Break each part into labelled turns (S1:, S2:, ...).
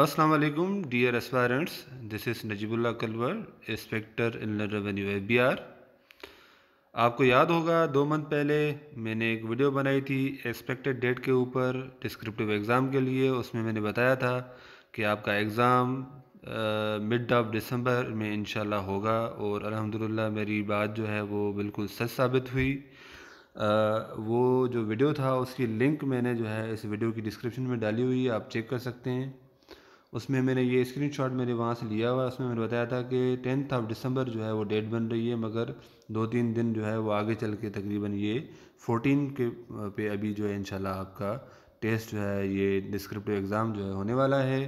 S1: अस्सलाम वालेकुम dear aspirants this is Najibullah Kalwar inspector inland revenue F B R आपको याद होगा दो मंथ पहले मैंने एक वीडियो बनाई थी एक्सपेक्टेड डेट के ऊपर डिस्क्रिप्टिव एग्ज़ाम के लिए उसमें मैंने बताया था कि आपका एग्ज़ाम मिड ऑफ दिसंबर में इन होगा और अलहमदिल्ला मेरी बात जो है वो बिल्कुल सच साबित हुई आ, वो जो वीडियो था उसकी लिंक मैंने जो है इस वीडियो की डिस्क्रिप्शन में डाली हुई आप चेक कर सकते हैं उसमें मैंने ये स्क्रीन शॉट मैंने वहाँ से लिया हुआ उसमें मैंने बताया था कि टेंथ ऑफ दिसंबर जो है वो डेट बन रही है मगर दो तीन दिन जो है वो आगे चल के तकरीबन ये फोटीन के पे अभी जो है इन आपका टेस्ट जो है ये डिस्क्रिप्टिव एग्ज़ाम जो है होने वाला है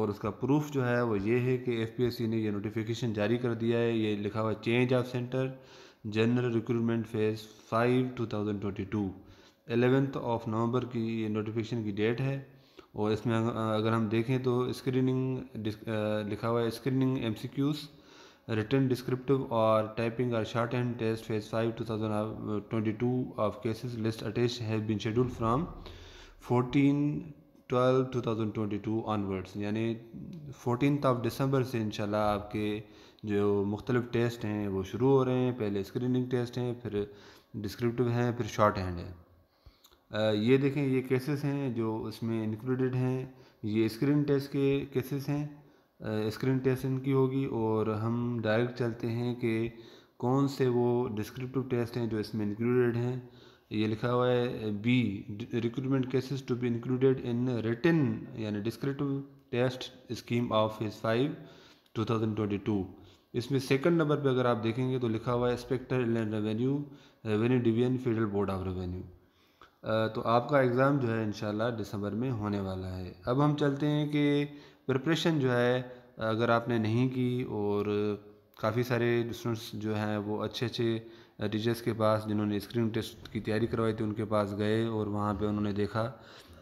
S1: और उसका प्रूफ जो है वो ये है कि एफपीएससी ने ये नोटिफिकेशन जारी कर दिया है ये लिखा हुआ change of centre general recruitment phase five two thousand twenty two eleventh of November की ये नोटिफिकेशन की डेट है और इसमें अगर हम देखें तो स्क्रीनिंग लिखा हुआ है screening M C Qs written descriptive और टाइपिंग और shorthand test phase five two thousand twenty two of cases list attach has been schedule from fourteen twelve two thousand twenty two onwards यानी fourteen of December से इंशाल्लाह आपके जो मुख्तलिफ test हैं वो शुरू हो रहे हैं पहले स्क्रीनिंग टेस्ट हैं फिर डिस्क्रिप्टिव हैं फिर शॉर्ट हैंड है ये देखें ये केसेस हैं जो इसमें इंक्लूडेड हैं ये स्क्रीन टेस्ट के केसेस हैं स्क्रीन टेस्ट इनकी होगी और हम डायरेक्ट चलते हैं कि कौन से वो डिस्क्रिप्टिव टेस्ट हैं जो इसमें इंक्लूडेड हैं ये लिखा हुआ है B recruitment cases to be included in written यानी descriptive test scheme of phase five two इसमें सेकंड नंबर पे अगर आप देखेंगे तो लिखा हुआ है inspector and revenue revenue division Federal Board of Revenue तो आपका एग्ज़ाम जो है इन दिसंबर में होने वाला है अब हम चलते हैं कि प्रिपरेशन जो है अगर आपने नहीं की और काफ़ी सारे स्टूडेंट्स जो हैं वो अच्छे अच्छे टीचर्स के पास जिन्होंने स्क्रीन टेस्ट की तैयारी करवाई थी उनके पास गए और वहाँ पे उन्होंने देखा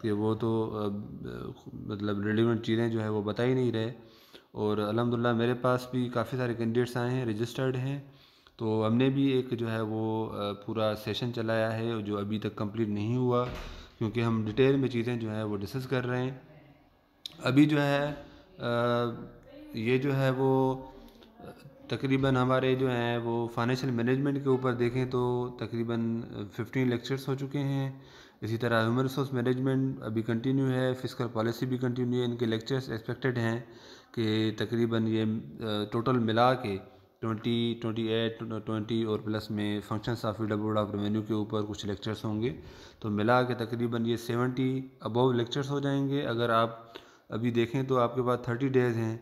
S1: कि वो तो मतलब रेलिवेंट चीज़ें जो है वो बता ही नहीं रहे और अलहमदिल्ला मेरे पास भी काफ़ी सारे कैंडिडेट्स आए हैं रजिस्टर्ड हैं तो हमने भी एक जो है वो पूरा सेशन चलाया है जो अभी तक कंप्लीट नहीं हुआ क्योंकि हम डिटेल में चीज़ें जो है वो डिस्कस कर रहे हैं अभी जो है ये जो है वो तकरीबन हमारे जो हैं वो फाइनेंशियल मैनेजमेंट के ऊपर देखें तो तकरीबन 15 लेक्चर्स हो चुके हैं इसी तरह ह्यूमन रिसोर्स मैनेजमेंट अभी कंटिन्यू है फिजिकल पॉलिसी भी कंटिन्यू है इनके लेक्चर्स एक्सपेक्टेड हैं कि तकरीबन ये टोटल मिला के ट्वेंटी ट्वेंटी एट ट्वेंटी और प्लस में फंक्शंस ऑफ यूडा ऑफ रेवेन्यू के ऊपर कुछ लेक्चर्स होंगे तो मिला के तकरीबन ये सेवेंटी अबव लेक्चर्स हो जाएंगे अगर आप अभी देखें तो आपके पास थर्टी डेज़ हैं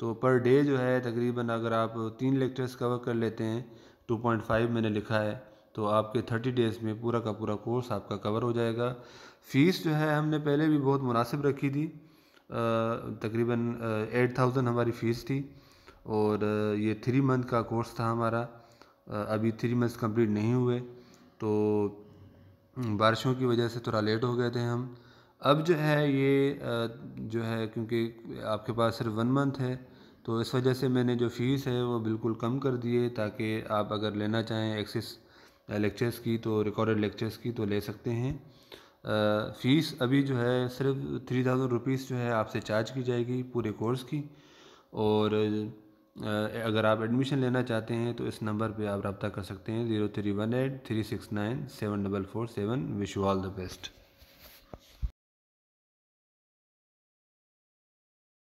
S1: तो पर डे जो है तकरीबन अगर आप तीन लेक्चर्स कवर कर लेते हैं टू पॉइंट फाइव मैंने लिखा है तो आपके थर्टी डेज़ में पूरा का पूरा कोर्स आपका कवर हो जाएगा फ़ीस जो है हमने पहले भी बहुत मुनासिब रखी थी तकरीबन एट थाउजेंड हमारी फ़ीस थी और ये थ्री मंथ का कोर्स था हमारा अभी थ्री मंथ्स कंप्लीट नहीं हुए तो बारिशों की वजह से थोड़ा लेट हो गए थे हम अब जो है ये जो है क्योंकि आपके पास सिर्फ वन मंथ है तो इस वजह से मैंने जो फ़ीस है वो बिल्कुल कम कर दी है ताकि आप अगर लेना चाहें एक्सेस लेक्चर्स की तो रिकॉर्डेड लेक्चर्स की तो ले सकते हैं फ़ीस अभी जो है सिर्फ थ्री थाउजेंड रुपीज़ जो है आपसे चार्ज की जाएगी पूरे कोर्स की और अगर आप एडमिशन लेना चाहते हैं तो इस नंबर पे आप रब्ता कर सकते हैं zero three one eight three six nine seven double four seven wish you all the best